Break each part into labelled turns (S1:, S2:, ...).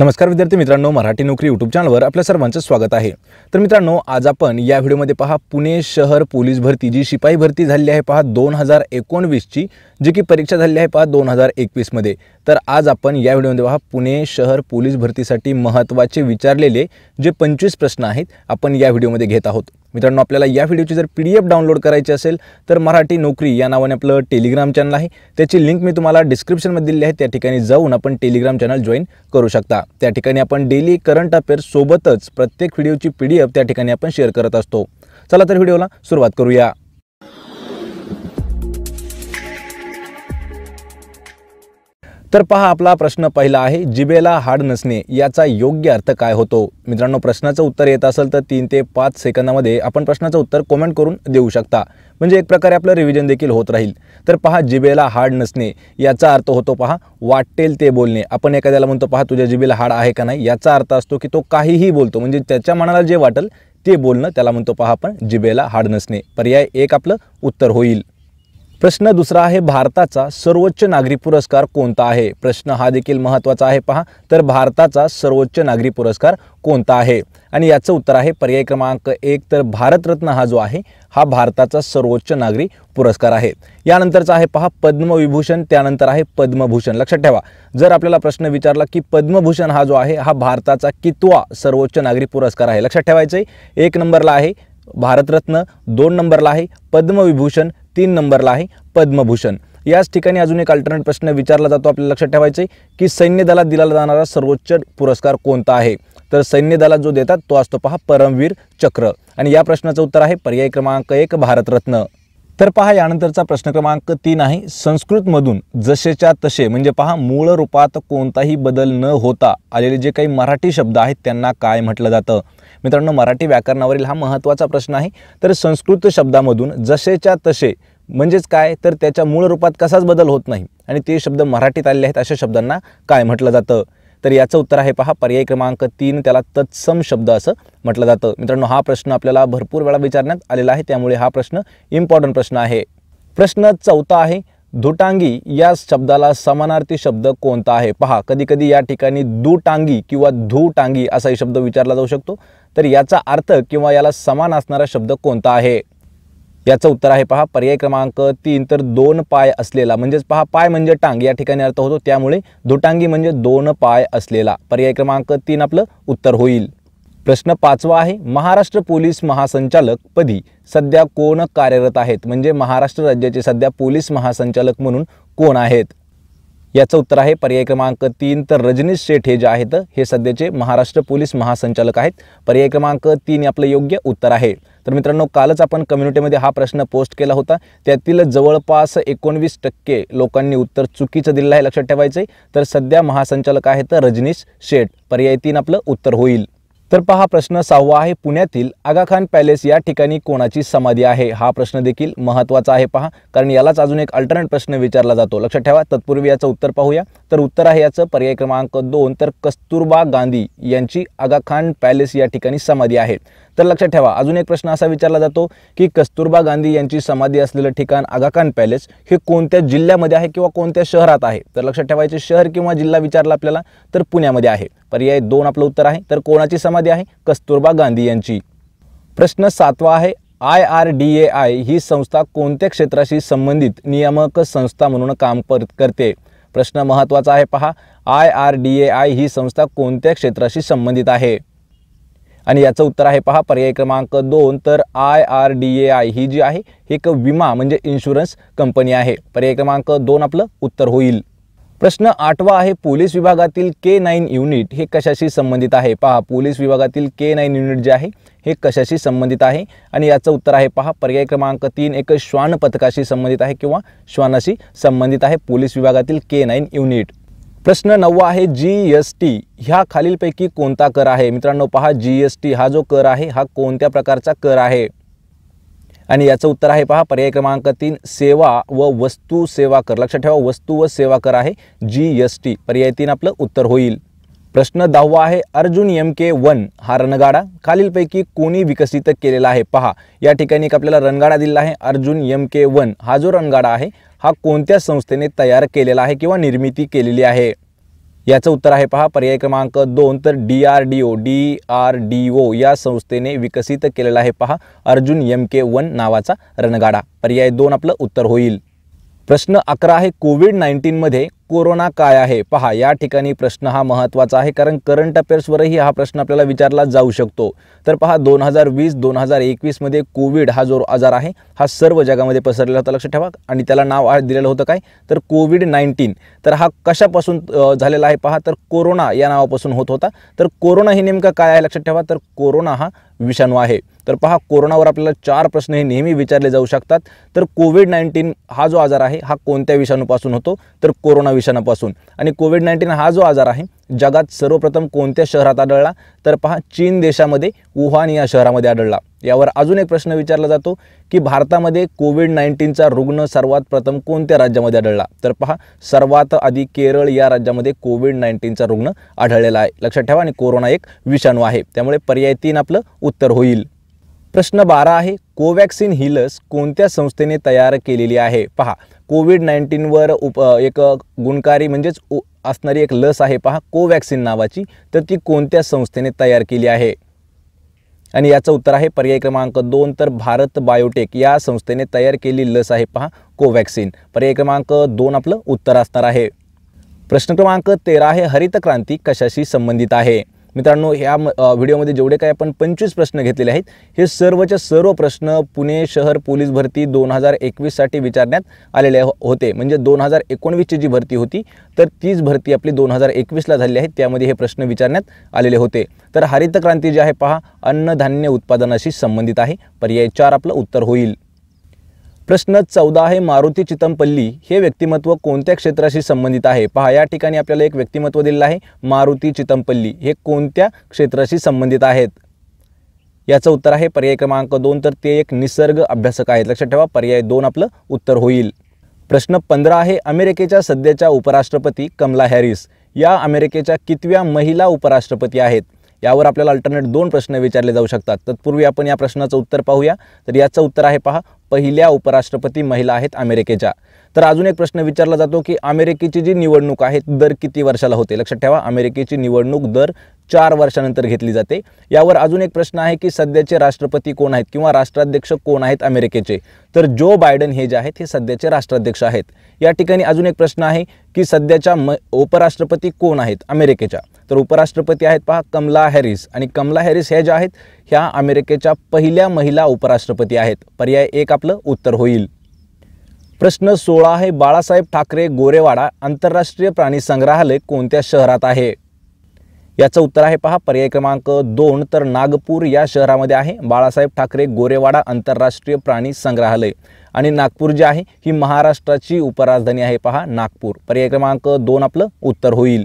S1: नमस्कार विद्यार्थी मित्रांनो मराठी नोकरी यूट्यूब चॅनलवर आपल्या सर्वांचं स्वागत आहे तर मित्रांनो आज आपण या व्हिडिओमध्ये पहा पुणे शहर पोलीस भरती जी शिपाई भरती झाली आहे पहा दोन हजार एकोणवीसची जी की परीक्षा झाली आहे पहा दोन हजार एकवीसमध्ये तर आज आपण या व्हिडिओमध्ये पहा पुणे शहर पोलीस भरतीसाठी महत्त्वाचे विचारलेले जे पंचवीस प्रश्न आहेत आपण या व्हिडिओमध्ये घेत आहोत मित्रांनो आपल्याला या व्हिडिओची जर पी डी एफ डाउनलोड करायची असेल तर मराठी नोकरी या नावाने आपलं टेलिग्राम चॅनल आहे त्याची लिंक मी तुम्हाला डिस्क्रिप्शनमध्ये दिली आहे त्या ठिकाणी जाऊन आपण टेलिग्राम चॅनल जॉईन करू शकता त्या ठिकाणी आपण डेली करंट अफेअर्ससोबतच प्रत्येक व्हिडिओची पी डी एफ त्या ठिकाणी आपण शेअर करत असतो चला तर व्हिडिओला सुरुवात करूया तर पहा आपला प्रश्न पहिला आहे जिबेला हाड नसणे याचा योग्य अर्थ काय होतो मित्रांनो प्रश्नाचं उत्तर येत असेल तर तीन ते पाच सेकंदामध्ये आपण प्रश्नाचं उत्तर कॉमेंट करून देऊ शकता म्हणजे एक प्रकारे आपलं रिव्हिजन देखील होत राहील तर पहा जिबेला हाड नसणे याचा अर्थ होतो पहा वाटेल ते बोलणे आपण एखाद्याला म्हणतो पहा तुझ्या जिबेला हाड आहे का नाही याचा अर्थ असतो की तो काहीही बोलतो म्हणजे त्याच्या मनाला जे वाटेल ते बोलणं त्याला म्हणतो पहा आपण जिबेला हाड नसणे पर्याय एक आपलं उत्तर होईल प्रश्न दुसरा आहे भारताचा सर्वोच्च नागरी पुरस्कार कोणता आहे प्रश्न हा देखील महत्त्वाचा आहे पहा तर भारताचा सर्वोच्च नागरी पुरस्कार कोणता आहे आणि याचं उत्तर आहे पर्याय क्रमांक एक तर भारतरत्न हा जो आहे हा भारताचा सर्वोच्च नागरी पुरस्कार आहे यानंतरचा आहे पहा पद्मविभूषण त्यानंतर आहे पद्मभूषण लक्षात ठेवा जर आपल्याला प्रश्न विचारला की पद्मभूषण हा जो आहे हा भारताचा कितवा सर्वोच्च नागरी पुरस्कार आहे लक्षात ठेवायचं एक नंबरला आहे भारतरत्न दोन नंबरला आहे पद्मविभूषण तीन नंबरला आहे पद्मभूषण याच ठिकाणी अजून एक अल्टरनेट प्रश्न विचारला जातो आपल्याला लक्षात ठेवायचं आहे की सैन्य दलात दिला जाणारा सर्वोच्च पुरस्कार कोणता आहे तर सैन्य दलात जो देतात तो असतो पहा परमवीर चक्र आणि या प्रश्नाचं उत्तर आहे पर्याय क्रमांक एक भारतरत्न तर पहा यानंतरचा प्रश्न क्रमांक तीन आहे संस्कृतमधून जसेच्या तसे म्हणजे पहा मूळ रूपात कोणताही बदल न होता आलेले जे काही मराठी शब्द आहेत त्यांना काय म्हटलं जातं मित्रांनो मराठी व्याकरणावरील हा महत्त्वाचा प्रश्न आहे तर संस्कृत शब्दामधून जसेच्या तसे म्हणजेच काय तर त्याच्या मूळ रूपात कसाच बदल होत नाही आणि ते शब्द मराठीत आलेले आहेत अशा शब्दांना काय म्हटलं जातं तर याचं उत्तर आहे पहा पर्याय क्रमांक तीन त्याला तत्सम शब्द असं म्हटलं जातं मित्रांनो हा प्रश्न आपल्याला भरपूर वेळा विचारण्यात आलेला आहे त्यामुळे हा प्रश्न इम्पॉर्टंट प्रश्न आहे प्रश्न चौथा आहे दुटांगी या शब्दाला समानार्थी शब्द कोणता आहे पहा कधीकधी या ठिकाणी दुटांगी किंवा धुटांगी असाही शब्द विचारला जाऊ शकतो तर याचा अर्थ किंवा याला समान असणारा शब्द कोणता आहे याचं उत्तर आहे पहा पर्याय क्रमांक तीन तर दोन पाय असलेला म्हणजेच पहा पाय म्हणजे टांग या ठिकाणी अर्थ होतो त्यामुळे दुटांगी म्हणजे दोन पाय असलेला पर्याय क्रमांक तीन आपलं उत्तर होईल प्रश्न पाचवा आहे महाराष्ट्र पोलीस महासंचालक पदी सध्या कोण कार्यरत आहेत म्हणजे महाराष्ट्र राज्याचे सध्या पोलीस महासंचालक म्हणून कोण आहेत याचं उत्तर आहे पर्याय क्रमांक तीन तर रजनीश शेठ हे जे आहेत हे सध्याचे महाराष्ट्र पोलीस महासंचालक आहेत पर्याय क्रमांक तीन आपलं योग्य उत्तर आहे तर मित्रांनो कालच आपण कम्युनिटीमध्ये हा प्रश्न पोस्ट केला होता त्यातील जवळपास एकोणवीस टक्के लोकांनी उत्तर चुकीचं दिलं आहे लक्षात ठेवायचं तर सध्या महासंचालक आहेत रजनीश शेठ पर्याय तीन आपलं उत्तर होईल तर पहा प्रश्न सहावा आहे पुण्यातील आगाखान पॅलेस या ठिकाणी कोणाची समाधी आहे हा प्रश्न देखील महत्त्वाचा आहे पहा कारण यालाच अजून एक अल्टरनेट प्रश्न विचारला जातो लक्षात ठेवा तत्पूर्वी याचं उत्तर पाहूया तर उत्तर आहे याचं पर्याय क्रमांक दोन तर कस्तुरबा गांधी यांची आगाखान पॅलेस या ठिकाणी समाधी आहे तर लक्षात ठेवा अजून एक प्रश्न असा विचारला जातो की कस्तुरबा गांधी यांची समाधी असलेलं ठिकाण आगाखान पॅलेस हे कोणत्या जिल्ह्यामध्ये आहे किंवा कोणत्या शहरात आहे तर लक्षात ठेवायचे शहर किंवा जिल्हा विचारला आपल्याला तर पुण्यामध्ये आहे पर्याय दोन आपलं उत्तर आहे तर कोणाची समाधी आहे कस्तुरबा गांधी यांची प्रश्न सातवा आहे I R D A I ही संस्था कोणत्या क्षेत्राशी संबंधित नियामक संस्था म्हणून काम करते प्रश्न महत्त्वाचा आहे पहा I R D A I ही संस्था कोणत्या क्षेत्राशी संबंधित आहे आणि याचं उत्तर आहे पहा पर्याय क्रमांक दोन तर I R D A I ही जी आहे एक विमा म्हणजे इन्शुरन्स कंपनी आहे पर्याय क्रमांक दोन आपलं उत्तर होईल प्रश्न आठवा आहे पोलीस विभागातील के नाईन युनिट हे कशाशी संबंधित आहे पहा पोलीस विभागातील के नाईन युनिट जे आहे हे कशाशी संबंधित आहे आणि याचं उत्तर आहे पहा पर्याय क्रमांक तीन एक श्वान पथकाशी संबंधित आहे किंवा श्वानाशी संबंधित आहे पोलीस विभागातील के नाईन युनिट प्रश्न नववा आहे जी एस टी ह्या खालीलपैकी कोणता कर आहे मित्रांनो पहा जी एस टी हा जो कर आहे हा कोणत्या प्रकारचा कर आहे आणि याचं उत्तर आहे पहा पर्याय क्रमांक तीन सेवा व वस्तू सेवा कर लक्षात ठेवा वस्तू व सेवा कर आहे जी एस टी पर्याय तीन आपलं उत्तर होईल प्रश्न दहावा आहे अर्जुन एम के वन हा रणगाडा खालीलपैकी कोणी विकसित केलेला आहे पहा या ठिकाणी एक आपल्याला रणगाडा दिला आहे अर्जुन एम के वन हा जो रणगाडा आहे हा कोणत्या संस्थेने तयार केलेला आहे किंवा निर्मिती केलेली आहे याचं उत्तर आहे पहा पर्याय क्रमांक दोन तर D R D O D R D O या संस्थेने विकसित केलेला आहे पहा अर्जुन एम के वन नावाचा रणगाडा पर्याय दोन आपलं उत्तर होईल प्रश्न अकरा आहे कोविड नाईन्टीनमध्ये कोरोना काय आहे पहा या ठिकाणी प्रश्न हा महत्त्वाचा आहे कारण करंट अफेअर्सवरही हा प्रश्न आपल्याला विचारला जाऊ शकतो तर पहा दोन हजार वीस दोन हजार एकवीसमध्ये कोविड हा जो आजार आहे हा सर्व जगामध्ये पसरलेला होता लक्षात ठेवा आणि त्याला नाव दिलेलं होतं काय तर कोविड नाईन्टीन तर हा कशापासून झालेला आहे पहा तर कोरोना या नावापासून होत होता तर कोरोना हे नेमकं काय आहे लक्षात ठेवा तर कोरोना हा विषाणू आहे तर पहा कोरोनावर आपल्याला चार प्रश्न हे नेहमी विचारले जाऊ शकतात तर कोविड नाईन्टीन हा जो आजार आहे हा कोणत्या विषाणूपासून होतो तर कोरोना विषाणूपासून आणि कोविड नाईन्टीन हा जो आजार आहे जगात सर्वप्रथम कोणत्या शहरात आढळला तर पहा चीन देशामध्ये वुहान या शहरामध्ये आढळला यावर अजून एक प्रश्न विचारला जातो की भारतामध्ये कोविड नाईन्टीनचा रुग्ण सर्वात प्रथम कोणत्या राज्यामध्ये आढळला तर पहा सर्वात आधी केरळ या राज्यामध्ये कोविड नाईन्टीनचा रुग्ण आढळलेला आहे लक्षात ठेवा आणि कोरोना एक विषाणू आहे त्यामुळे पर्याय तीन आपलं उत्तर होईल प्रश्न बारा आहे कोवॅक्सिन ही लस कोणत्या संस्थेने तयार केलेली आहे पहा कोविड नाईन्टीनवर उप एक गुणकारी म्हणजेच असणारी एक लस आहे पहा कोवॅक्सिन नावाची तर ती कोणत्या संस्थेने तयार केली आहे आणि याचं उत्तर आहे पर्याय क्रमांक दोन तर भारत बायोटेक या संस्थेने तयार केली लस आहे पहा कोवॅक्सिन पर्याय क्रमांक दोन आपलं उत्तर असणार आहे प्रश्न क्रमांक तेरा आहे हरित क्रांती कशाशी संबंधित आहे मित्रांनो ह्या व्हिडिओमध्ये जेवढे काही आपण पंचवीस प्रश्न घेतलेले आहेत हे सर्वच्या सर्व प्रश्न पुणे शहर पोलीस भरती दोन हजार एकवीससाठी विचारण्यात आलेले हो-, होते म्हणजे दोन हजार एकोणवीसची जी भरती होती तर तीच भरती आपली दोन हजार एकवीसला झाली आहे त्यामध्ये हे प्रश्न विचारण्यात आलेले होते तर हरित क्रांती जी आहे पहा अन्नधान्य उत्पादनाशी संबंधित आहे पर्याय चार आपलं उत्तर होईल प्रश्न चौदा आहे मारुती चितमपल्ली हे व्यक्तिमत्व कोणत्या क्षेत्राशी संबंधित आहे पहा या ठिकाणी आपल्याला एक व्यक्तिमत्व दिलेलं आहे मारुती चितमपल्ली हे कोणत्या क्षेत्राशी संबंधित आहेत याचं उत्तर आहे पर्याय क्रमांक दोन तर ते एक निसर्ग अभ्यासक आहेत लक्षात ठेवा पर्याय दोन आपलं उत्तर होईल प्रश्न पंधरा आहे अमेरिकेच्या सध्याच्या उपराष्ट्रपती कमला हॅरिस या अमेरिकेच्या कितव्या महिला उपराष्ट्रपती आहेत यावर आपल्याला अल्टरनेट दोन प्रश्न विचारले जाऊ शकतात तत्पूर्वी आपण या प्रश्नाचं उत्तर पाहूया तर याचं उत्तर आहे पहा पहिल्या उपराष्ट्रपती महिला आहेत अमेरिकेच्या तर अजून एक प्रश्न विचारला जातो की अमेरिकेची जी निवडणूक आहे दर किती वर्षाला होते लक्षात ठेवा अमेरिकेची निवडणूक दर चार वर्षानंतर घेतली जाते यावर अजून एक प्रश्न आहे की सध्याचे राष्ट्रपती कोण आहेत किंवा राष्ट्राध्यक्ष कोण आहेत अमेरिकेचे तर जो बायडन हे जे आहेत हे सध्याचे राष्ट्राध्यक्ष आहेत या ठिकाणी अजून एक प्रश्न आहे की सध्याच्या म उपराष्ट्रपती कोण आहेत अमेरिकेच्या तर उपराष्ट्रपती आहेत पहा कमला हॅरिस आणि कमला हॅरिस ह्या ज्या आहेत ह्या अमेरिकेच्या पहिल्या महिला उपराष्ट्रपती आहेत पर्याय एक आपलं उत्तर होईल प्रश्न सोळा आहे बाळासाहेब ठाकरे गोरेवाडा आंतरराष्ट्रीय प्राणी संग्रहालय कोणत्या शहरात आहे याचं उत्तर आहे पहा पर्याय क्रमांक दोन तर नागपूर या शहरामध्ये आहे बाळासाहेब ठाकरे गोरेवाडा आंतरराष्ट्रीय प्राणी संग्रहालय आणि नागपूर जे आहे ही महाराष्ट्राची उपराजधानी आहे पहा नागपूर पर्याय क्रमांक दोन आपलं उत्तर होईल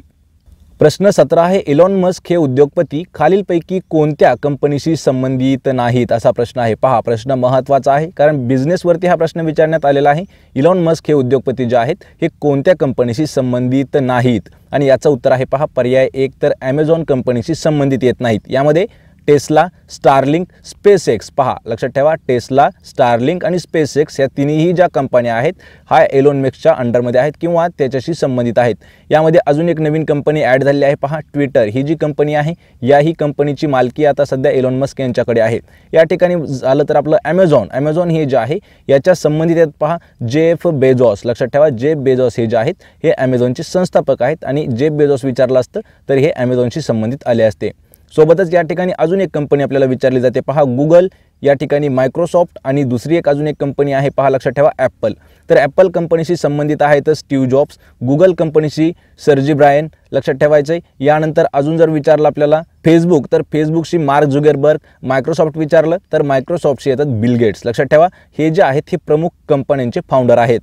S1: प्रश्न सतरा आहे इलॉन मस्क हे उद्योगपती खालीलपैकी कोणत्या कंपनीशी संबंधित नाहीत असा प्रश्न आहे पहा प्रश्न महत्त्वाचा आहे कारण बिझनेसवरती हा प्रश्न विचारण्यात आलेला आहे इलॉन मस्क हे उद्योगपती जे आहेत हे कोणत्या कंपनीशी संबंधित नाहीत आणि याचं उत्तर आहे पहा पर्याय एक तर ॲमेझॉन कंपनीशी संबंधित येत नाहीत यामध्ये टेस्ला स्टारलिंक स्पेस एक्स पहा लक्षात ठेवा टेस्ला स्टारलिंक आणि स्पेस एक्स या तिन्ही ज्या कंपन्या आहेत हा एलोन मेक्सच्या अंडरमध्ये आहेत किंवा त्याच्याशी संबंधित आहेत यामध्ये अजून एक नवीन कंपनी ॲड झालेली आहे पहा ट्विटर ही जी कंपनी आहे याही कंपनीची मालकी आता सध्या एलोन मस्क यांच्याकडे आहे या ठिकाणी झालं तर आपलं ॲमेझॉन ॲमेझॉन हे जे आहे याच्या संबंधित आहेत पहा जे एफ बेझॉस लक्षात ठेवा जे बेजॉस हे जे आहेत हे ॲमेझॉनचे संस्थापक आहेत आणि जे बेझॉस विचारलं असतं तर हे ॲमेझॉनशी संबंधित आले असते सोबतच या ठिकाणी अजून एक कंपनी आपल्याला विचारली जाते पहा गुगल या ठिकाणी मायक्रोसॉफ्ट आणि दुसरी एक अजून एक कंपनी आहे पहा लक्षात ठेवा ॲपल तर ॲपल कंपनीशी संबंधित आहे तर स्टीव जॉब्स गुगल कंपनीशी सर्जी ब्रायन लक्षात ठेवायचं आहे यानंतर अजून जर विचारलं आपल्याला फेसबुक तर फेसबुकशी मार्क जुगेरबर्ग मायक्रोसॉफ्ट विचारलं तर मायक्रोसॉफ्टशी येतात बिल गेट्स लक्षात ठेवा हे जे आहेत हे प्रमुख कंपन्यांचे फाउंडर आहेत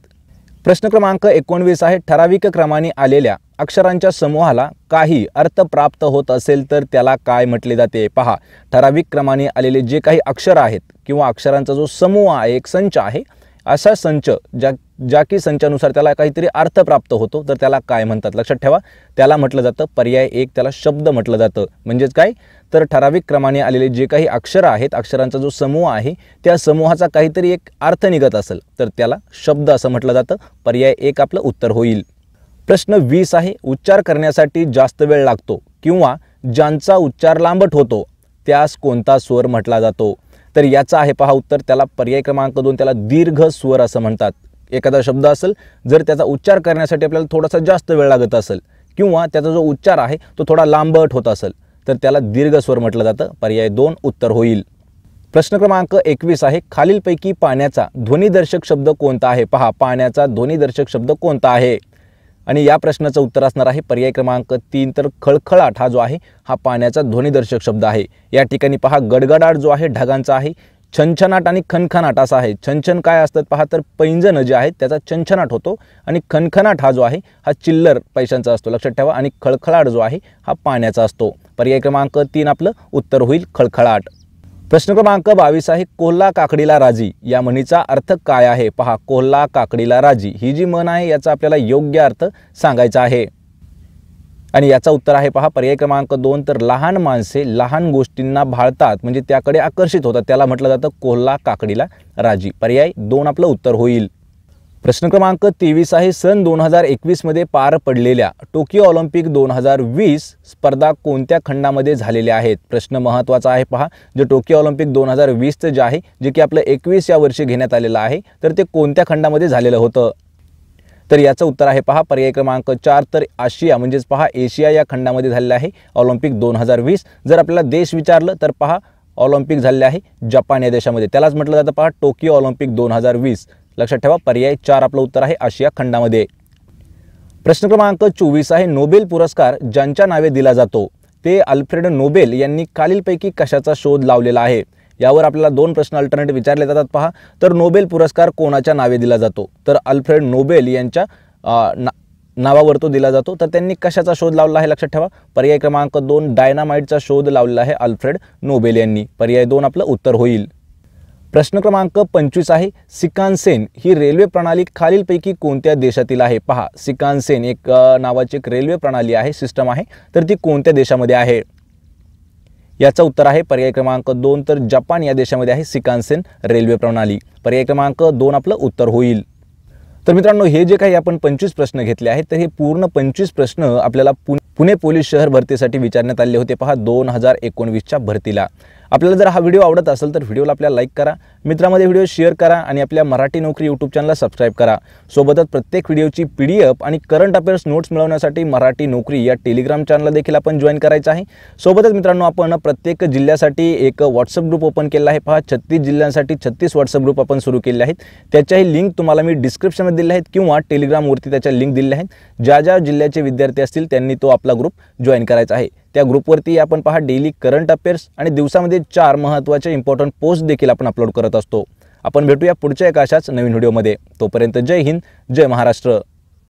S1: प्रश्न क्रमांक एकोणवीस आहे ठराविक क्रमाने आलेल्या अक्षरांच्या समूहाला काही अर्थ प्राप्त होत असेल तर त्याला काय म्हटले जाते पहा ठराविक क्रमाने आलेले जे काही अक्षर आहेत किंवा अक्षरांचा जो समूह आहे एक संच आहे असा संच ज्या ज्या की संचानुसार त्याला काहीतरी अर्थ प्राप्त होतो तर त्याला काय म्हणतात लक्षात ठेवा त्याला म्हटलं जातं पर्याय एक त्याला शब्द म्हटलं जातं म्हणजेच काय तर ठराविक क्रमाने आलेले जे काही अक्षर आहेत अक्षरांचा जो समूह आहे त्या समूहाचा काहीतरी एक अर्थ निघत असेल तर त्याला शब्द असं म्हटलं जातं पर्याय एक आपलं उत्तर होईल प्रश्न वीस आहे उच्चार करण्यासाठी जास्त वेळ लागतो किंवा ज्यांचा उच्चार लांबट होतो त्यास कोणता स्वर म्हटला जातो तर याचा आहे पहा उत्तर त्याला पर्याय क्रमांक दोन त्याला दीर्घ स्वर असं म्हणतात एखादा शब्द असेल जर त्याचा उच्चार करण्यासाठी आपल्याला थोडासा जास्त वेळ लागत असेल किंवा त्याचा जो उच्चार आहे तो थोडा लांबट होत असेल तर त्याला दीर्घ स्वर म्हटलं जातं पर्याय दोन उत्तर होईल प्रश्न क्रमांक एकवीस आहे खालीलपैकी पाण्याचा ध्वनिदर्शक शब्द कोणता आहे पहा पाण्याचा ध्वनिदर्शक शब्द कोणता आहे आणि या प्रश्नाचं उत्तर असणार आहे पर्याय क्रमांक तीन तर खळखळाट हा जो आहे हा पाण्याचा ध्वनिदर्शक शब्द आहे या ठिकाणी पहा गडगडाट जो आहे ढगांचा आहे छनछनाट आणि खनखनाट असा आहे छनछन काय असतात पहा तर पैंजण जे आहेत त्याचा छनछनाट होतो आणि खनखनाट हा जो आहे हा चिल्लर पैशांचा असतो लक्षात ठेवा आणि खळखळाट जो आहे हा पाण्याचा असतो पर्याय क्रमांक तीन आपलं उत्तर होईल खळखळाट प्रश्न क्रमांक बावीस आहे कोल्हा काकडीला राजी या म्हणीचा अर्थ काय आहे पहा कोल्हा काकडीला राजी ही जी म्हण आहे याचा आपल्याला योग्य अर्थ सांगायचा आहे आणि याचा उत्तर आहे पहा पर्याय क्रमांक दोन तर लहान माणसे लहान गोष्टींना भाळतात म्हणजे त्याकडे आकर्षित होतात त्याला म्हटलं जातं कोल्हा काकडीला राजी पर्याय दोन आपलं उत्तर होईल प्रश्न क्रमांक तेवीस आहे सन दोन हजार एकवीसमध्ये पार पडलेल्या टोकियो ऑलिम्पिक दोन हजार वीस स्पर्धा कोणत्या खंडामध्ये झालेल्या आहेत प्रश्न महत्त्वाचा आहे पहा जे टोकियो ऑलिम्पिक दोन हजार वीसचं जे आहे जे की आपलं एकवीस या वर्षी घेण्यात आलेलं आहे तर ते कोणत्या खंडामध्ये झालेलं होतं तर याचं उत्तर आहे पहा पर्याय क्रमांक चार तर आशिया म्हणजेच पहा एशिया या खंडामध्ये झालेलं आहे ऑलिम्पिक दोन हजार वीस जर आपल्याला देश विचारलं तर पहा ऑलिम्पिक झाले आहे जपान या देशामध्ये त्यालाच म्हटलं जातं पहा टोकियो ऑलिम्पिक दोन हजार वीस लक्षात ठेवा पर्याय चार आपलं उत्तर आहे आशिया खंडामध्ये प्रश्न क्रमांक चोवीस आहे नोबेल पुरस्कार ज्यांच्या नावे दिला जातो ते अल्फ्रेड नोबेल यांनी खालीलपैकी कशाचा शोध लावलेला आहे यावर आपल्याला दोन प्रश्न अल्टरनेट विचारले जातात पहा तर नोबेल पुरस्कार कोणाच्या नावे दिला जातो तर अल्फ्रेड नोबेल यांच्या नावावर तो दिला जातो तर त्यांनी कशाचा शोध लावला आहे लक्षात ठेवा पर्याय क्रमांक दोन डायनामाइटचा शोध लावलेला आहे अल्फ्रेड नोबेल यांनी पर्याय दोन आपलं उत्तर होईल प्रश्न क्रमांक पंचवीस आहे सिकानसेन ही रेल्वे प्रणाली खालीलपैकी कोणत्या देशातील आहे पहा सिकानसेन एक नावाची एक रेल्वे प्रणाली आहे सिस्टम आहे तर ती कोणत्या देशामध्ये आहे याचं उत्तर आहे पर्याय क्रमांक दोन तर जपान या देशामध्ये आहे सिकानसेन रेल्वे प्रणाली पर्याय क्रमांक दोन आपलं उत्तर होईल तर मित्रांनो हे जे काही आपण पंचवीस प्रश्न घेतले आहेत तर हे पूर्ण पंचवीस प्रश्न आपल्याला पुणे पोलीस शहर भरतीसाठी विचारण्यात आले होते पहा दोन हजार एकोणवीसच्या भरतीला आपल्याला जर हा व्हिडिओ आवडत असेल तर व्हिडिओला आपल्याला लाईक करा मित्रामध्ये व्हिडिओ शेअर करा आणि आपल्या मराठी नोकरी यूट्यूब चॅनलला सबस्क्राईब करा सोबतच प्रत्येक व्हिडिओची पी डी एफ आणि करंट अफेअर्स नोट्स मिळवण्यासाठी मराठी नोकरी या टेलिग्राम चॅनलला देखील आपण जॉईन करायचं आहे सोबतच मित्रांनो आपण प्रत्येक जिल्ह्यासाठी एक व्हॉट्सअप ग्रुप ओपन केला आहे पहा छत्तीस जिल्ह्यांसाठी छत्तीस व्हॉट्सअप ग्रुप आपण सुरू केले आहेत त्याच्याही लिंक तुम्हाला मी डिस्क्रिप्शनमध्ये दिल्या आहेत किंवा टेलिग्रामवरती त्याच्या लिंक दिल्या आहेत ज्या ज्या जिल्ह्याचे विद्यार्थी असतील त्यांनी तो आपला ग्रुप जॉईन करायचा आहे त्या ग्रुपवरती आपण पहा डेली करंट अफेअर्स आणि दिवसामध्ये चार महत्त्वाचे इम्पॉर्टंट पोस्ट देखील आपण अपलोड करत असतो आपण भेटूया पुढच्या एका अशाच नवीन व्हिडिओमध्ये तोपर्यंत जय हिंद जय महाराष्ट्र